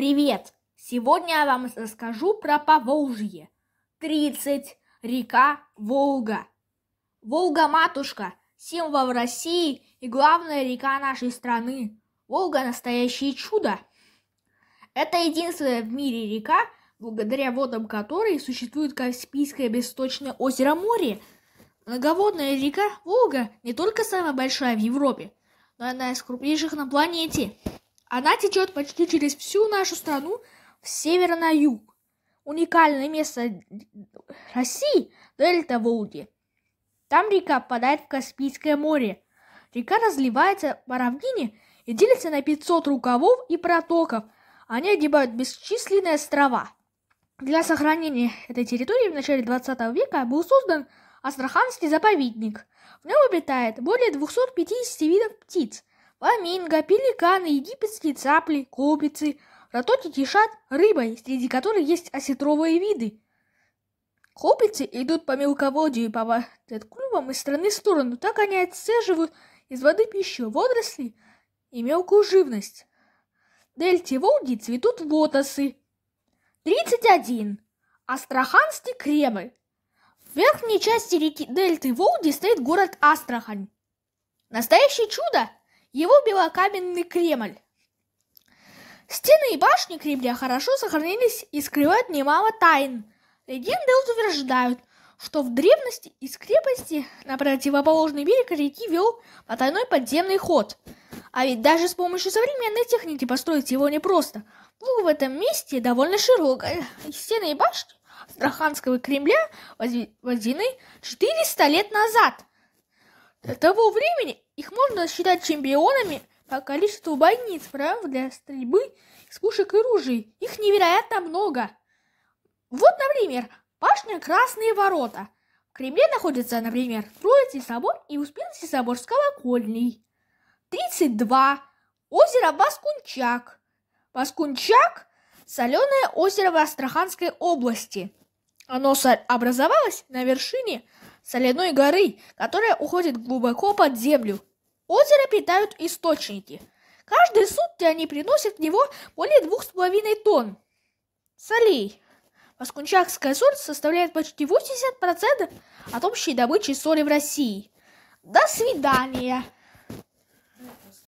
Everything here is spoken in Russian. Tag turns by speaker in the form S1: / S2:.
S1: Привет! Сегодня я вам расскажу про Поволжье. 30. Река Волга. Волга-матушка – символ России и главная река нашей страны. Волга – настоящее чудо. Это единственная в мире река, благодаря водам которой существует Каспийское бесточное озеро море. Многоводная река Волга не только самая большая в Европе, но и одна из крупнейших на планете. Она течет почти через всю нашу страну с севера на юг. Уникальное место России – дельта Волги. Там река впадает в Каспийское море. Река разливается по равнине и делится на 500 рукавов и протоков. Они огибают бесчисленные острова. Для сохранения этой территории в начале 20 века был создан Астраханский заповедник. В нем обитает более 250 видов птиц – фламинго, пеликаны, египетские цапли, копицы. Зато кишат рыбой, среди которых есть осетровые виды. Копицы идут по мелководью и поводят клювом из стороны в сторону. Так они отцеживают из воды пищу, водоросли и мелкую живность. Дельте Волги цветут лотосы. 31. Астраханский Кремль. В верхней части реки Дельты Волги стоит город Астрахань. Настоящее чудо его белокаменный Кремль. Стены и башни Кремля хорошо сохранились и скрывают немало тайн. Легенды утверждают, что в древности из крепости на противоположный берег реки вел потайной подземный ход. А ведь даже с помощью современной техники построить его непросто. Луга в этом месте довольно широкая. И стены и башни Астраханского Кремля возведены 400 лет назад – до того времени их можно считать чемпионами по количеству бойниц, прав для стрельбы из пушек и ружей. Их невероятно много. Вот, например, башня Красные Ворота. В Кремле находится, например, Троицкий собор и Успенский собор с колокольней. 32. Озеро Баскунчак. Баскунчак – соленое озеро в Астраханской области. Оно образовалось на вершине соляной горы, которая уходит глубоко под землю. Озеро питают источники. Каждые сутки они приносят в него более двух с половиной тонн солей. Воскунчакская соль составляет почти 80% от общей добычи соли в России. До свидания!